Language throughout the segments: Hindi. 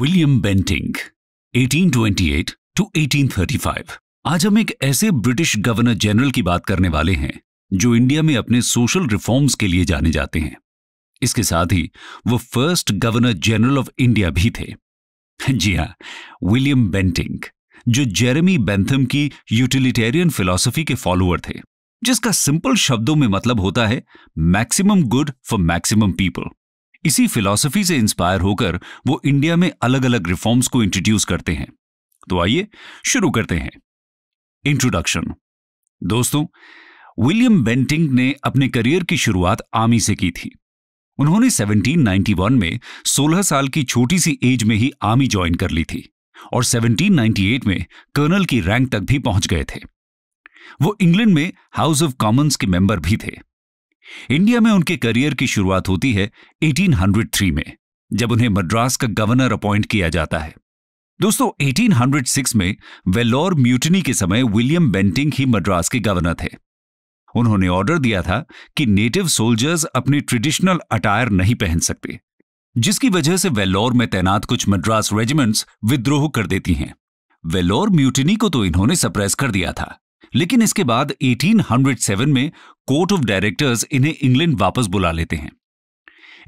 विलियम बेंटिंग 1828 टू 1835 आज हम एक ऐसे ब्रिटिश गवर्नर जनरल की बात करने वाले हैं जो इंडिया में अपने सोशल रिफॉर्म्स के लिए जाने जाते हैं इसके साथ ही वो first governor general of India भी थे जी हां विलियम बेंटिंग जो जेरेमी बेंथम की यूटिलिटेरियन फिलॉसफी के फॉलोअर थे जिसका सिंपल शब्दों में मतलब होता है maximum good for maximum people इसी फिलॉसफी से इंस्पायर होकर वो इंडिया में अलग अलग रिफॉर्म्स को इंट्रोड्यूस करते हैं तो आइए शुरू करते हैं इंट्रोडक्शन दोस्तों विलियम बेंटिंग ने अपने करियर की शुरुआत आर्मी से की थी उन्होंने 1791 में 16 साल की छोटी सी एज में ही आर्मी ज्वाइन कर ली थी और 1798 में कर्नल की रैंक तक भी पहुंच गए थे वो इंग्लैंड में हाउस ऑफ कॉमन्स के मेंबर भी थे इंडिया में उनके करियर की शुरुआत होती है 1803 में जब उन्हें मद्रास का गवर्नर अपॉइंट किया जाता है दोस्तों 1806 में वेलोर म्यूटनी के समय विलियम बेंटिंग ही मद्रास के गवर्नर थे उन्होंने ऑर्डर दिया था कि नेटिव सोल्जर्स अपने ट्रेडिशनल अटायर नहीं पहन सकते जिसकी वजह से वेलोर में तैनात कुछ मद्रास रेजिमेंट्स विद्रोह कर देती हैं वेलोर म्यूटिनी को तो इन्होंने सप्रेस कर दिया था लेकिन इसके बाद 1807 में कोर्ट ऑफ डायरेक्टर्स इन्हें इंग्लैंड वापस बुला लेते हैं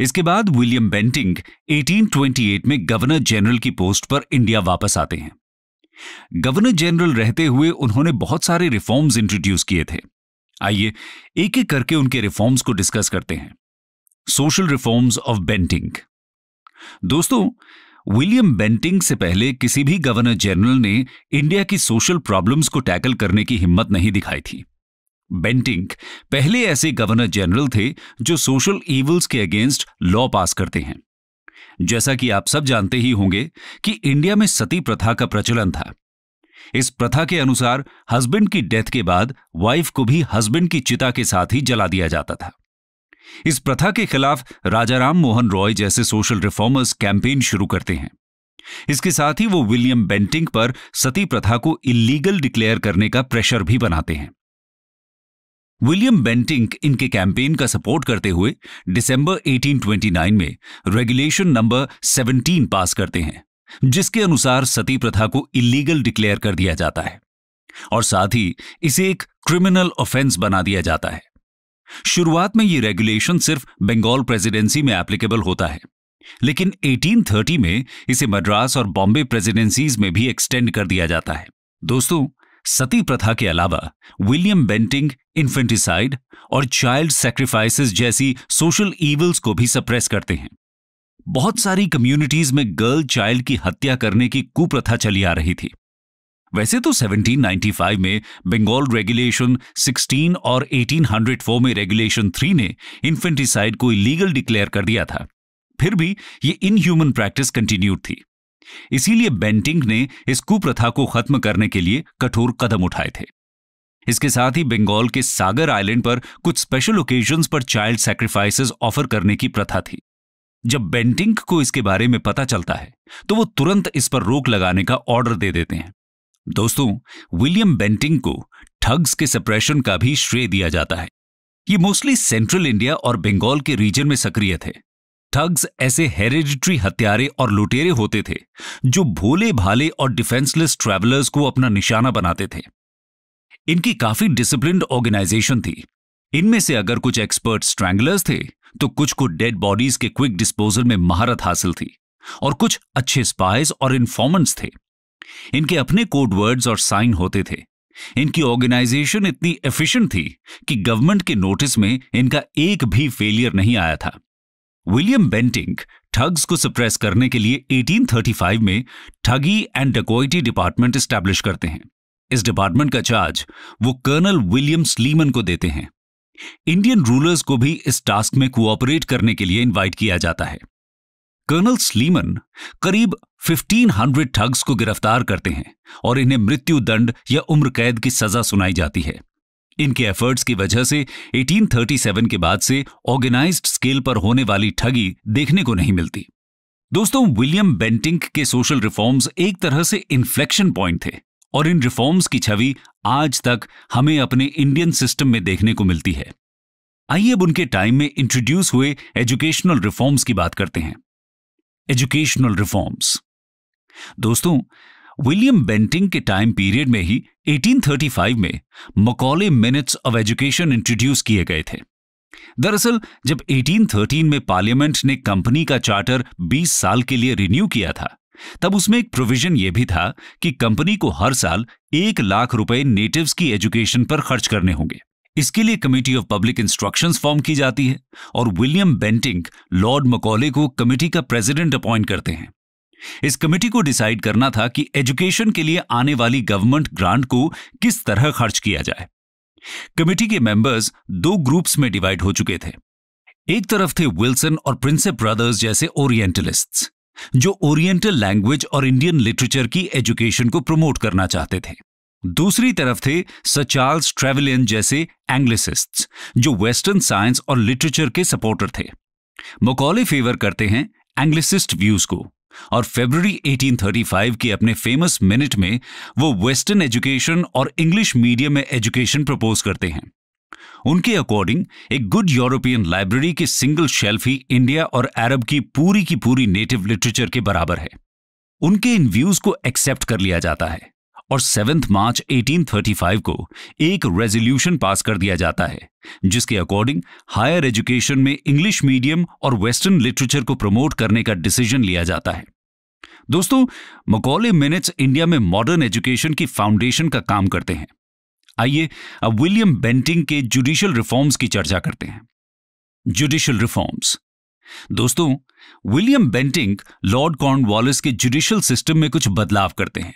इसके बाद विलियम बेंटिंग 1828 में गवर्नर जनरल की पोस्ट पर इंडिया वापस आते हैं गवर्नर जनरल रहते हुए उन्होंने बहुत सारे रिफॉर्म्स इंट्रोड्यूस किए थे आइए एक एक करके उनके रिफॉर्म्स को डिस्कस करते हैं सोशल रिफॉर्म्स ऑफ बेंटिंग दोस्तों विलियम बेंटिंग से पहले किसी भी गवर्नर जनरल ने इंडिया की सोशल प्रॉब्लम्स को टैकल करने की हिम्मत नहीं दिखाई थी बेंटिंक पहले ऐसे गवर्नर जनरल थे जो सोशल इवल्स के अगेंस्ट लॉ पास करते हैं जैसा कि आप सब जानते ही होंगे कि इंडिया में सती प्रथा का प्रचलन था इस प्रथा के अनुसार हस्बैंड की डेथ के बाद वाइफ को भी हस्बैंड की चिता के साथ ही जला दिया जाता था इस प्रथा के खिलाफ राजा राम मोहन रॉय जैसे सोशल रिफॉर्मर्स कैंपेन शुरू करते हैं इसके साथ ही वो विलियम बेंटिंग पर सती प्रथा को इलीगल डिक्लेयर करने का प्रेशर भी बनाते हैं विलियम बेंटिंक इनके कैंपेन का सपोर्ट करते हुए दिसंबर 1829 में रेगुलेशन नंबर 17 पास करते हैं जिसके अनुसार सती प्रथा को इलीगल डिक्लेयर कर दिया जाता है और साथ ही इसे एक क्रिमिनल ऑफेंस बना दिया जाता है शुरुआत में यह रेगुलेशन सिर्फ बंगाल प्रेसिडेंसी में एप्लीकेबल होता है लेकिन 1830 में इसे मद्रास और बॉम्बे प्रेसिडेंसीज में भी एक्सटेंड कर दिया जाता है दोस्तों सती प्रथा के अलावा विलियम बेंटिंग इन्फेंटिसाइड और चाइल्ड सेक्रीफाइसेस जैसी सोशल इवल्स को भी सप्रेस करते हैं बहुत सारी कम्युनिटीज में गर्ल चाइल्ड की हत्या करने की कुप्रथा चली आ रही थी वैसे तो 1795 में बंगाल रेगुलेशन 16 और 1804 में रेगुलेशन 3 ने इन्फेंटिसाइड को इलीगल डिक्लेयर कर दिया था फिर भी ये इनह्यूमन प्रैक्टिस कंटिन्यूड थी इसीलिए बेंटिंग ने इस कुप्रथा को खत्म करने के लिए कठोर कदम उठाए थे इसके साथ ही बंगाल के सागर आइलैंड पर कुछ स्पेशल ओकेजन्स पर चाइल्ड सेक्रीफाइसेस ऑफर करने की प्रथा थी जब बेंटिंग को इसके बारे में पता चलता है तो वो तुरंत इस पर रोक लगाने का ऑर्डर दे देते हैं दोस्तों विलियम बेंटिंग को ठग्स के सप्रेशन का भी श्रेय दिया जाता है ये मोस्टली सेंट्रल इंडिया और बंगाल के रीजन में सक्रिय थे थग्स ऐसे हेरिडिट्री हत्यारे और लुटेरे होते थे जो भोले भाले और डिफेंसलेस ट्रैवलर्स को अपना निशाना बनाते थे इनकी काफी डिसिप्लिन ऑर्गेनाइजेशन थी इनमें से अगर कुछ एक्सपर्ट स्ट्रैंगलर्स थे तो कुछ को डेड बॉडीज के क्विक डिस्पोजल में महारत हासिल थी और कुछ अच्छे स्पाइस और इन्फॉर्मेंट्स थे इनके अपने कोड वर्ड्स और साइन होते थे इनकी ऑर्गेनाइजेशन इतनी एफिशिएंट थी कि गवर्नमेंट के नोटिस में इनका एक भी फेलियर नहीं आया था विलियम बेंटिंग ठग्स को सप्रेस करने के लिए 1835 में ठगी एंड डकोइटी डिपार्टमेंट स्टैब्लिश करते हैं इस डिपार्टमेंट का चार्ज वो कर्नल विलियम स्लीमन को देते हैं इंडियन रूलर्स को भी इस टास्क में कोऑपरेट करने के लिए इनवाइट किया जाता है कर्नल स्लीमन करीब 1500 ठग्स को गिरफ्तार करते हैं और इन्हें मृत्यु दंड या उम्र कैद की सजा सुनाई जाती है इनके एफर्ट्स की वजह से 1837 के बाद से ऑर्गेनाइज्ड स्केल पर होने वाली ठगी देखने को नहीं मिलती दोस्तों विलियम बेंटिंक के सोशल रिफॉर्म्स एक तरह से इन्फ्लेक्शन पॉइंट थे और इन रिफॉर्म्स की छवि आज तक हमें अपने इंडियन सिस्टम में देखने को मिलती है आइए अब उनके टाइम में इंट्रोड्यूस हुए एजुकेशनल रिफॉर्म्स की बात करते हैं एजुकेशनल रिफॉर्म्स दोस्तों विलियम बेंटिंग के टाइम पीरियड में ही 1835 में Macaulay minutes of education introduce किए गए थे दरअसल जब 1813 में पार्लियामेंट ने कंपनी का चार्टर 20 साल के लिए रिन्यू किया था तब उसमें एक प्रोविजन यह भी था कि कंपनी को हर साल एक लाख रुपए नेटिव्स की एजुकेशन पर खर्च करने होंगे इसके लिए committee of public instruction form की जाती है और विलियम बेंटिंग लॉर्ड मकौले को कमेटी का प्रेसिडेंट अपॉइंट करते हैं इस कमेटी को डिसाइड करना था कि एजुकेशन के लिए आने वाली गवर्नमेंट ग्रांट को किस तरह खर्च किया जाए कमेटी के मेंबर्स दो ग्रुप्स में डिवाइड हो चुके थे एक तरफ थे विल्सन और प्रिंसेप ब्रदर्स जैसे ओरिएंटलिस्ट्स जो ओरिएंटल लैंग्वेज और इंडियन लिटरेचर की एजुकेशन को प्रमोट करना चाहते थे दूसरी तरफ थे सर चार्ल्स ट्रेवलियन जैसे एंग्लिसिस्ट्स जो वेस्टर्न साइंस और लिटरेचर के सपोर्टर थे मकौले फेवर करते हैं एंग्लिसिस्ट व्यूज को और फरवरी 1835 के अपने फेमस मिनट में वो वेस्टर्न एजुकेशन और इंग्लिश मीडियम में एजुकेशन प्रपोज करते हैं उनके अकॉर्डिंग एक गुड यूरोपियन लाइब्रेरी की सिंगल शेल्फ ही इंडिया और अरब की पूरी की पूरी नेटिव लिटरेचर के बराबर है उनके इन व्यूज को एक्सेप्ट कर लिया जाता है और सेवेंथ मार्च 1835 को एक रेजोल्यूशन पास कर दिया जाता है जिसके अकॉर्डिंग हायर एजुकेशन में इंग्लिश मीडियम और वेस्टर्न लिटरेचर को प्रमोट करने का डिसीजन लिया जाता है दोस्तों मकौले मिनट्स इंडिया में मॉडर्न एजुकेशन की फाउंडेशन का काम करते हैं आइए अब विलियम बेंटिंग के जुडिशियल रिफॉर्म्स की चर्चा करते हैं जुडिशियल रिफॉर्म्स दोस्तों विलियम बेंटिंग लॉर्ड कॉर्न के जुडिशियल सिस्टम में कुछ बदलाव करते हैं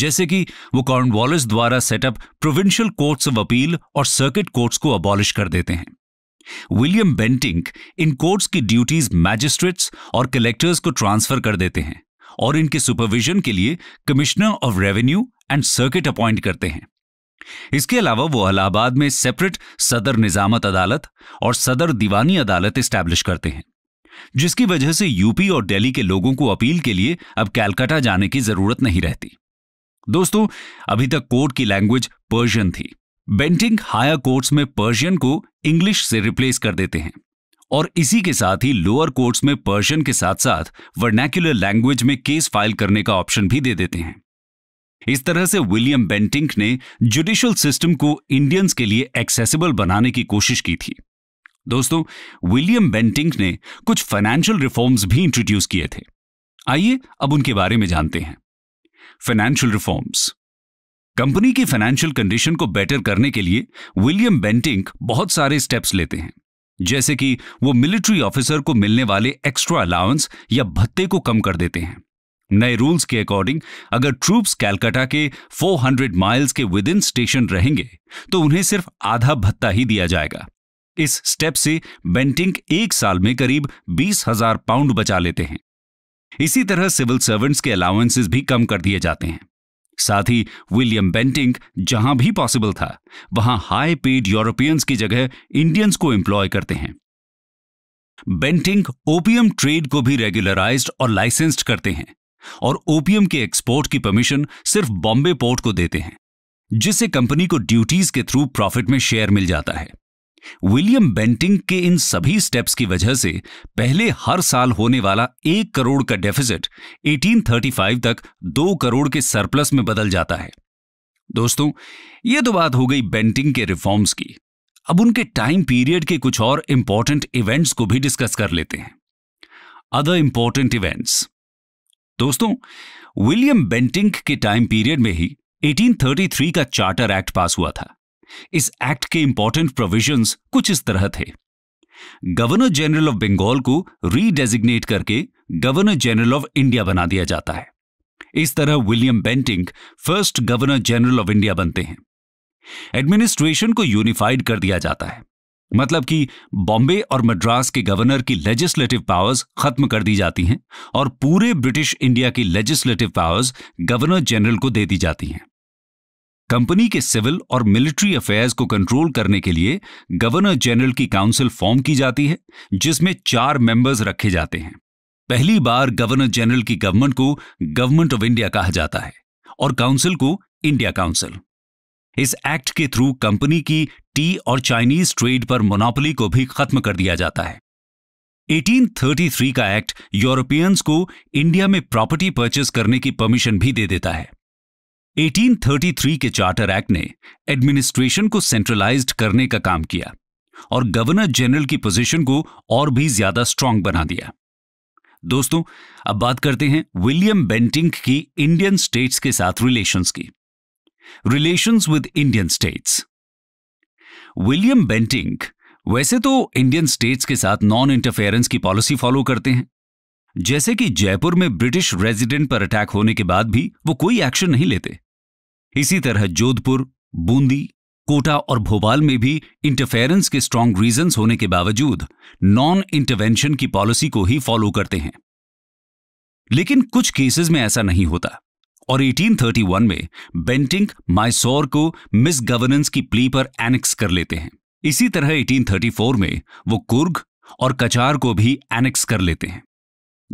जैसे कि वो कॉर्नवॉलिस द्वारा setup provincial courts of appeal और सर्किट कोर्ट्स को अबॉलिश कर देते हैं विलियम बेंटिंक इन कोर्ट्स की ड्यूटीज मैजिस्ट्रेट्स और कलेक्टर्स को ट्रांसफर कर देते हैं और इनके सुपरविजन के लिए commissioner of revenue and circuit appoint करते हैं इसके अलावा वो अलाहाबाद में सेपरेट सदर निजामत अदालत और सदर दीवानी अदालत स्टैब्लिश करते हैं जिसकी वजह से यूपी और दिल्ली के लोगों को अपील के लिए अब कैलकाटा जाने की जरूरत नहीं रहती दोस्तों अभी तक कोर्ट की लैंग्वेज पर्शियन थी बेंटिंग हायर कोर्ट्स में पर्शियन को इंग्लिश से रिप्लेस कर देते हैं और इसी के साथ ही लोअर कोर्ट्स में पर्शियन के साथ साथ वर्नैक्यूलर लैंग्वेज में केस फाइल करने का ऑप्शन भी दे देते हैं इस तरह से विलियम बेंटिंक ने जुडिशियल सिस्टम को इंडियंस के लिए एक्सेसिबल बनाने की कोशिश की थी दोस्तों विलियम बेंटिंक ने कुछ फाइनेंशियल रिफॉर्म्स भी इंट्रोड्यूस किए थे आइए अब उनके बारे में जानते हैं फाइनेंशियल रिफॉर्म्स कंपनी की फाइनेंशियल कंडीशन को बेटर करने के लिए विलियम बेंटिंक बहुत सारे स्टेप्स लेते हैं जैसे कि वो मिलिट्री ऑफिसर को मिलने वाले एक्स्ट्रा अलाउंस या भत्ते को कम कर देते हैं नए रूल्स के अकॉर्डिंग अगर ट्रूप्स कैलकाटा के 400 माइल्स के विद इन स्टेशन रहेंगे तो उन्हें सिर्फ आधा भत्ता ही दिया जाएगा इस स्टेप से बेंटिंग एक साल में करीब बीस हजार पाउंड बचा लेते हैं इसी तरह सिविल सर्वेंट्स के अलाउंसेस भी कम कर दिए जाते हैं साथ ही विलियम बेंटिंग जहां भी पॉसिबल था वहां हाई पेड यूरोपियंस की जगह इंडियंस को एम्प्लॉय करते हैं बेंटिंग ओपीएम ट्रेड को भी रेगुलराइज्ड और लाइसेंस्ड करते हैं और ओपीएम के एक्सपोर्ट की परमिशन सिर्फ बॉम्बे पोर्ट को देते हैं जिससे कंपनी को ड्यूटीज के थ्रू प्रॉफिट में शेयर मिल जाता है विलियम बेंटिंग के इन सभी स्टेप्स की वजह से पहले हर साल होने वाला एक करोड़ का डेफिसिट 1835 तक दो करोड़ के सरप्लस में बदल जाता है दोस्तों ये तो बात हो गई बेंटिंग के रिफॉर्म्स की अब उनके टाइम पीरियड के कुछ और इंपॉर्टेंट इवेंट्स को भी डिस्कस कर लेते हैं अदर इंपॉर्टेंट इवेंट्स दोस्तों विलियम बेंटिंग के टाइम पीरियड में ही 1833 का चार्टर एक्ट पास हुआ था इस एक्ट के इंपॉर्टेंट प्रोविजंस कुछ इस तरह थे गवर्नर जनरल ऑफ बंगाल को रीडेजिग्नेट करके गवर्नर जनरल ऑफ इंडिया बना दिया जाता है इस तरह William Bentinck first governor general of India बनते हैं एडमिनिस्ट्रेशन को यूनिफाइड कर दिया जाता है मतलब कि बॉम्बे और मद्रास के गवर्नर की लेजिस्लेटिव पावर्स खत्म कर दी जाती हैं और पूरे ब्रिटिश इंडिया की लेजिस्लेटिव पावर्स गवर्नर जनरल को दे दी जाती हैं कंपनी के सिविल और मिलिट्री अफेयर्स को कंट्रोल करने के लिए गवर्नर जनरल की काउंसिल फॉर्म की जाती है जिसमें चार मेंबर्स रखे जाते हैं पहली बार गवर्नर जनरल की गवर्नमेंट को गवर्नमेंट ऑफ इंडिया कहा जाता है और काउंसिल को इंडिया काउंसिल इस एक्ट के थ्रू कंपनी की टी और चाइनीज ट्रेड पर मोनोपोली को भी खत्म कर दिया जाता है 1833 का एक्ट यूरोपियंस को इंडिया में प्रॉपर्टी परचेस करने की परमिशन भी दे देता है 1833 के चार्टर एक्ट ने एडमिनिस्ट्रेशन को सेंट्रलाइज्ड करने का काम किया और गवर्नर जनरल की पोजीशन को और भी ज्यादा स्ट्रांग बना दिया दोस्तों अब बात करते हैं विलियम बेंटिंक की इंडियन स्टेट्स के साथ रिलेशंस की relations with Indian states William Bentinck वैसे तो इंडियन स्टेट्स के साथ नॉन इंटरफेरेंस की पॉलिसी फॉलो करते हैं जैसे कि जयपुर में ब्रिटिश रेजिडेंट पर अटैक होने के बाद भी वो कोई एक्शन नहीं लेते इसी तरह जोधपुर बूंदी कोटा और भोपाल में भी इंटरफेरेंस के स्ट्रांग रीजंस होने के बावजूद नॉन इंटरवेंशन की पॉलिसी को ही फॉलो करते हैं लेकिन कुछ केसेस में ऐसा नहीं होता और 1831 में बेंटिंक माइसोर को मिस गवर्नेंस की प्ली पर एनेक्स कर लेते हैं इसी तरह 1834 में वो कुर्ग और कचार को भी एनेक्स कर लेते हैं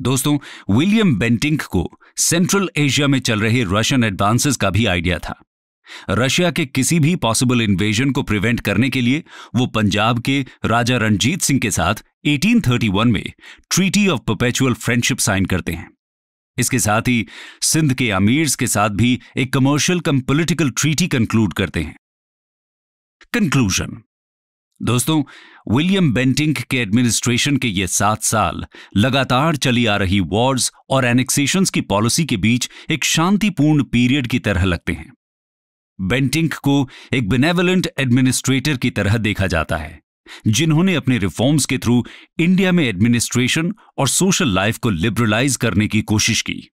दोस्तों विलियम बेंटिंक को सेंट्रल एशिया में चल रहे रशियन एडवांसेस का भी आइडिया था रशिया के किसी भी पॉसिबल इन्वेजन को प्रिवेंट करने के लिए वो पंजाब के राजा रणजीत सिंह के साथ 1831 में treaty of perpetual friendship sign करते हैं इसके साथ ही सिंध के अमीर्स के साथ भी एक commercial cum political treaty conclude करते हैं कंक्लूजन दोस्तों विलियम बेंटिंक के एडमिनिस्ट्रेशन के ये सात साल लगातार चली आ रही वॉर्स और एनेक्सेशन की पॉलिसी के बीच एक शांतिपूर्ण पीरियड की तरह लगते हैं बेंटिंक को एक बेनेवलेंट एडमिनिस्ट्रेटर की तरह देखा जाता है जिन्होंने अपने रिफॉर्म्स के थ्रू इंडिया में एडमिनिस्ट्रेशन और सोशल लाइफ को लिबरलाइज करने की कोशिश की